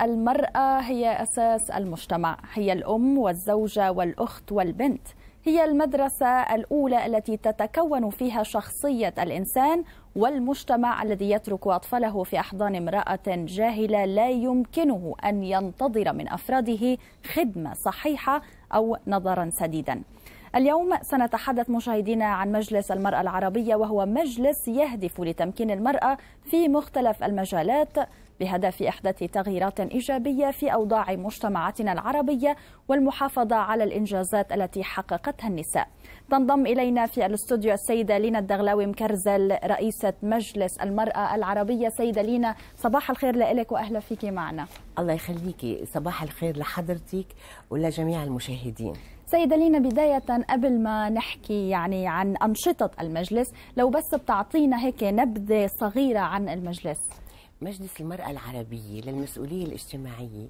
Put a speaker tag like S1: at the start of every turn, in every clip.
S1: المرأة هي أساس المجتمع، هي الأم والزوجة والأخت والبنت، هي المدرسة الأولى التي تتكون فيها شخصية الإنسان والمجتمع الذي يترك أطفاله في أحضان امرأة جاهلة لا يمكنه أن ينتظر من أفراده خدمة صحيحة أو نظرا سديدا. اليوم سنتحدث مشاهدينا عن مجلس المرأة العربية وهو مجلس يهدف لتمكين المرأة في مختلف المجالات بهدف إحداث تغييرات إيجابية في أوضاع مجتمعاتنا العربية والمحافظة على الإنجازات التي حققتها النساء تنضم إلينا في الاستوديو السيدة لينا الدغلاوي مكرزل رئيسة مجلس المرأة العربية سيدة لينا صباح الخير لك وأهلا فيك معنا
S2: الله يخليكي صباح الخير لحضرتك ولجميع المشاهدين
S1: سيدة لينا بداية قبل ما نحكي يعني عن أنشطة المجلس لو بس بتعطينا هيك نبذة صغيرة عن المجلس
S2: مجلس المرأة العربية للمسؤولية الاجتماعية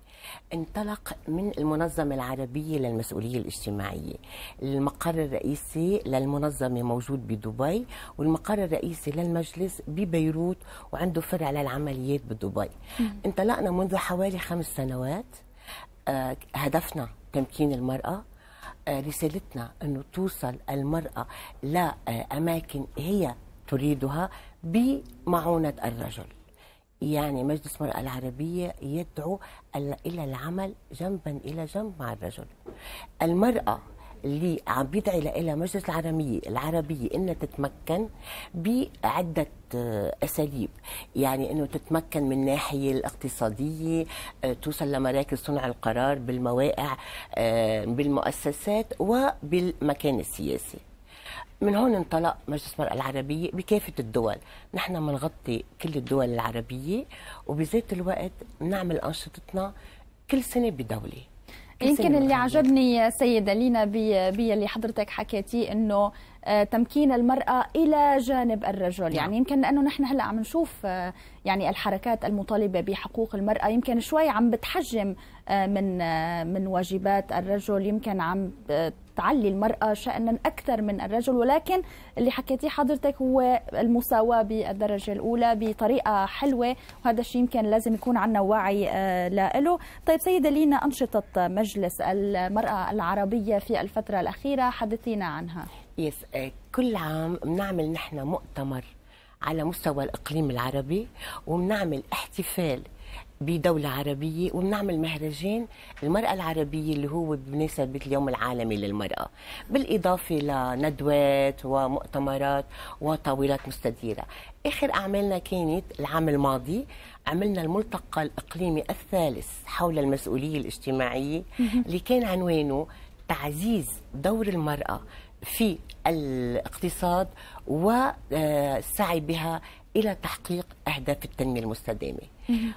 S2: انطلق من المنظمة العربية للمسؤولية الاجتماعية المقر الرئيسي للمنظمة موجود بدبي والمقر الرئيسي للمجلس ببيروت وعنده فرع للعمليات بدبي انطلقنا منذ حوالي خمس سنوات آه، هدفنا تمكين المرأة آه، رسالتنا أنه توصل المرأة لأماكن هي تريدها بمعونة الرجل يعني مجلس المرأة العربية يدعو إلى العمل جنبا إلى جنب مع الرجل المرأة اللي عم بيدعي لها مجلس العربية العربية إنها تتمكن بعدة آه، أساليب يعني إنه تتمكن من الناحية الاقتصادية آه، توصل لمراكز صنع القرار بالمواقع آه، بالمؤسسات وبالمكان السياسي من هون انطلق مجلس المرأة العربية بكافة الدول نحن منغطي كل الدول العربية وبذات الوقت نعمل أنشطتنا كل سنة بدولة
S1: يمكن اللي عجبني سيدة لينا بي, بي اللي حضرتك حكيتيه انه آه، تمكين المرأة إلى جانب الرجل يعني نعم. يعني يمكن لأنه نحن هلأ عم نشوف آه، يعني الحركات المطالبة بحقوق المرأة يمكن شوي عم بتحجم آه، من من واجبات الرجل يمكن عم تعلي المرأة شأنا أكثر من الرجل ولكن اللي حكيتيه حضرتك هو المساواة بالدرجة الأولى بطريقة حلوة وهذا الشيء يمكن لازم يكون عندنا وعي له طيب سيدة لينا أنشطة مجلس المرأة العربية في الفترة الأخيرة حدثينا عنها
S2: يس آه، كل عام بنعمل نحن مؤتمر على مستوى الاقليم العربي وبنعمل احتفال بدولة عربية وبنعمل مهرجان المرأة العربية اللي هو بمناسبة اليوم العالمي للمرأة بالإضافة لندوات ومؤتمرات وطاولات مستديرة آخر أعمالنا كانت العام الماضي عملنا الملتقى الإقليمي الثالث حول المسؤولية الاجتماعية اللي كان عنوانه تعزيز دور المرأة في الاقتصاد والسعي آه، بها الى تحقيق اهداف التنميه المستدامه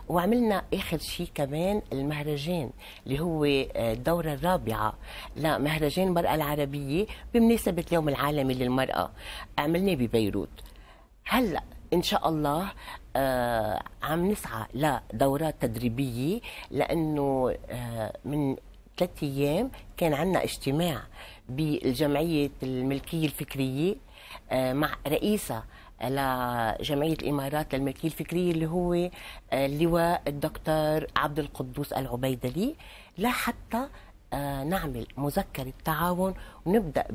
S2: وعملنا اخر شيء كمان المهرجان اللي هو آه، الدوره الرابعه لمهرجان المراه العربيه بمناسبه اليوم العالمي للمراه عملناه ببيروت هلا ان شاء الله آه، عم نسعى لدورات تدريبيه لانه من ثلاث ايام كان عندنا اجتماع بالجمعية الملكية الفكرية آه، مع رئيسها لجمعية الإمارات للملكية الفكرية اللي هو آه، اللواء الدكتور عبد القدوس العبيدلي لحتى آه، نعمل مذكرة تعاون ونبدأ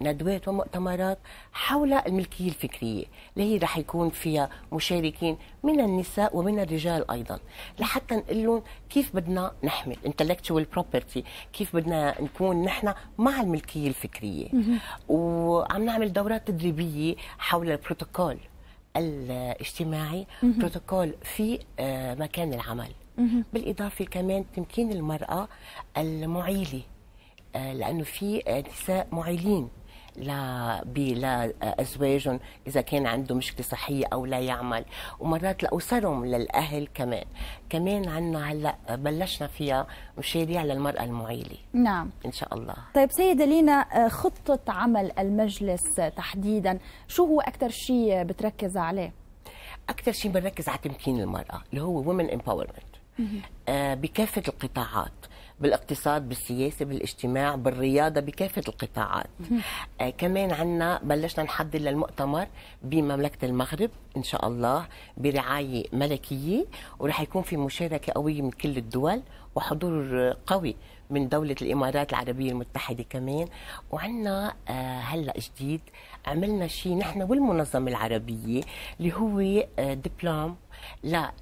S2: بندوات ومؤتمرات حول الملكية الفكرية اللي هي رح يكون فيها مشاركين من النساء ومن الرجال أيضا لحتى نقول لهم كيف بدنا نحمل intellectual property كيف بدنا نكون نحن مع الملكية الفكرية وعم نعمل دورات تدريبية حول البروتوكول الاجتماعي بروتوكول في آه، مكان العمل بالاضافه كمان تمكين المراه المعيله آه، لانه في نساء معيلين لازواجهم آه، اذا كان عنده مشكله صحيه او لا يعمل ومرات لاسرهم للاهل كمان كمان عندنا هلا بلشنا فيها مشاريع للمراه المعيله نعم ان شاء الله
S1: طيب سيده لينا آه، خطه عمل المجلس تحديدا شو هو اكثر شيء بتركز عليه
S2: اكثر شيء بنركز على تمكين المراه اللي هو وومن امباورمنت آه، بكافه القطاعات بالاقتصاد بالسياسة بالاجتماع بالرياضة بكافة القطاعات آه كمان عنا بلشنا نحضر للمؤتمر بمملكة المغرب إن شاء الله برعاية ملكية ورح يكون في مشاركة قوية من كل الدول وحضور قوي من دولة الإمارات العربية المتحدة كمان وعنا آه، هلأ جديد عملنا شيء نحن والمنظمة العربية اللي هو آه، دبلوم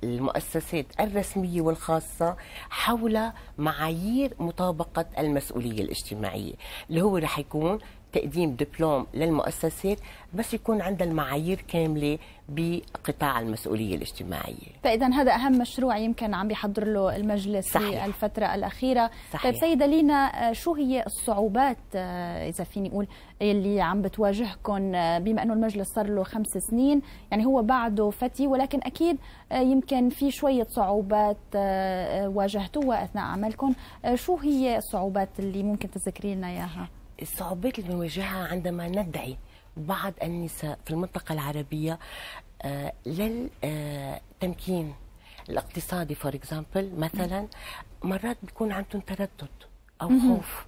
S2: للمؤسسات الرسمية والخاصة حول معايير مطابقة المسؤولية الاجتماعية اللي هو رح يكون تقديم دبلوم للمؤسسات بس يكون عندها المعايير كامله بقطاع المسؤوليه الاجتماعيه.
S1: فاذا هذا اهم مشروع يمكن عم بيحضر له المجلس صحيح. في الفتره الاخيره. صحيح. طيب سيده لينا آه، شو هي الصعوبات آه، اذا فيني اقول اللي عم بتواجهكم آه، بما انه المجلس صار له خمس سنين، يعني هو بعده فتي ولكن اكيد يمكن في شويه صعوبات واجهتوها اثناء عملكم، شو هي الصعوبات اللي ممكن تذكري لنا اياها؟
S2: الصعوبات اللي بنواجهها عندما ندعي بعض النساء في المنطقة العربية آه، للتمكين الاقتصادي فور اكزامبل مثلا مرات بيكون عندهم تردد او خوف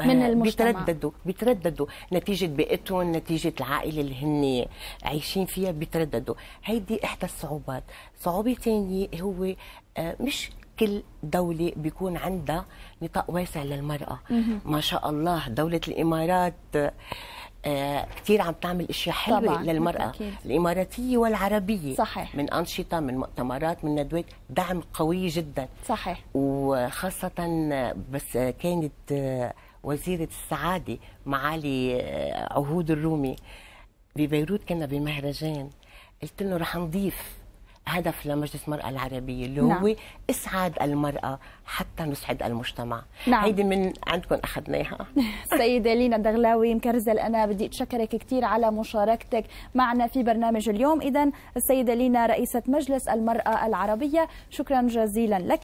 S2: آه، من المجتمع بيترددوا بيترددوا نتيجة بيئتهم نتيجة العائلة اللي هن عايشين فيها بيترددوا هيدي إحدى الصعوبات صعوبة ثانية هو آه، مش كل دولة بيكون عندها نطاق واسع للمرأة ما شاء الله دولة الإمارات آه كثير عم تعمل اشياء حلوه طبعاً. للمراه أكيد. الاماراتيه والعربيه صحيح. من انشطه من مؤتمرات من ندوات دعم قوي جدا صحيح وخاصه بس كانت آه، وزيره السعاده معالي آه، عهود الرومي ببيروت كنا بمهرجان قلت له رح نضيف هدف لمجلس المرأة العربية اللي نعم. هو إسعاد المرأة حتى نسعد المجتمع نعم. هيدي من عندكم أخذناها
S1: سيدة لينا دغلاوي مكرزة أنا بدي أتشكرك كثير على مشاركتك معنا في برنامج اليوم إذا السيدة لينا رئيسة مجلس المرأة العربية شكرا جزيلا لك